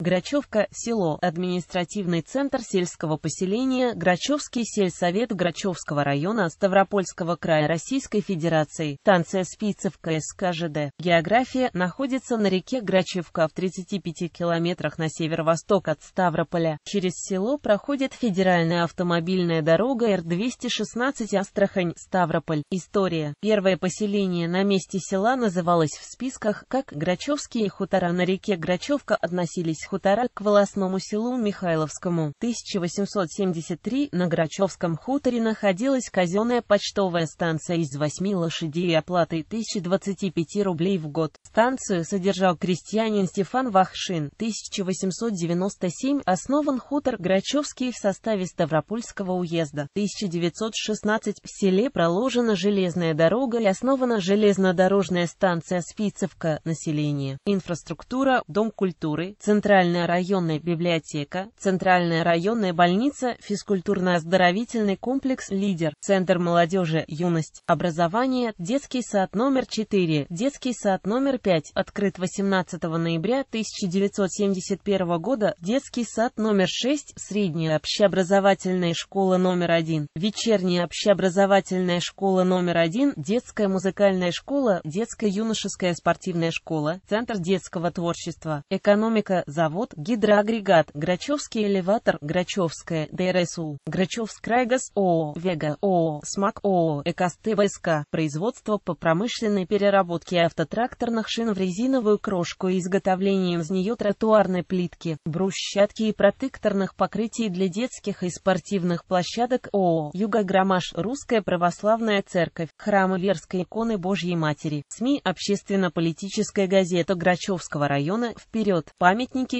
Грачевка – село, административный центр сельского поселения, Грачевский сельсовет Грачевского района Ставропольского края Российской Федерации, станция Спицевка СКЖД. География находится на реке Грачевка в 35 километрах на северо-восток от Ставрополя. Через село проходит федеральная автомобильная дорога Р-216 Астрахань, Ставрополь. История. Первое поселение на месте села называлось в списках, как Грачевские хутора на реке Грачевка относились хутора к волосному селу Михайловскому. 1873 на Грачевском хуторе находилась казенная почтовая станция из 8 лошадей и оплатой 1025 рублей в год. Станцию содержал крестьянин Стефан Вахшин. 1897 основан хутор Грачевский в составе Ставропольского уезда. 1916 в селе проложена железная дорога и основана железнодорожная станция Спицевка, население, инфраструктура, дом культуры, центральная Центральная районная библиотека, Центральная районная больница, физкультурно-оздоровительный комплекс «Лидер», Центр молодежи, юность, образование, детский сад номер 4, детский сад номер 5, открыт 18 ноября 1971 года, детский сад номер 6, средняя общеобразовательная школа номер 1, вечерняя общеобразовательная школа номер 1, детская музыкальная школа, Детская юношеская спортивная школа, Центр детского творчества, экономика, завод завод, гидроагрегат, Грачевский элеватор, Грачевская, ДРСУ, Грачевск Райгас ООО, Вега ООО, СМАК ООО, Экосты ВСК, производство по промышленной переработке автотракторных шин в резиновую крошку и изготовлением из нее тротуарной плитки, брусчатки и протекторных покрытий для детских и спортивных площадок ООО, Югограмаш, Русская православная церковь, храм Верской иконы Божьей Матери, СМИ, общественно-политическая газета Грачевского района, Вперед, памятники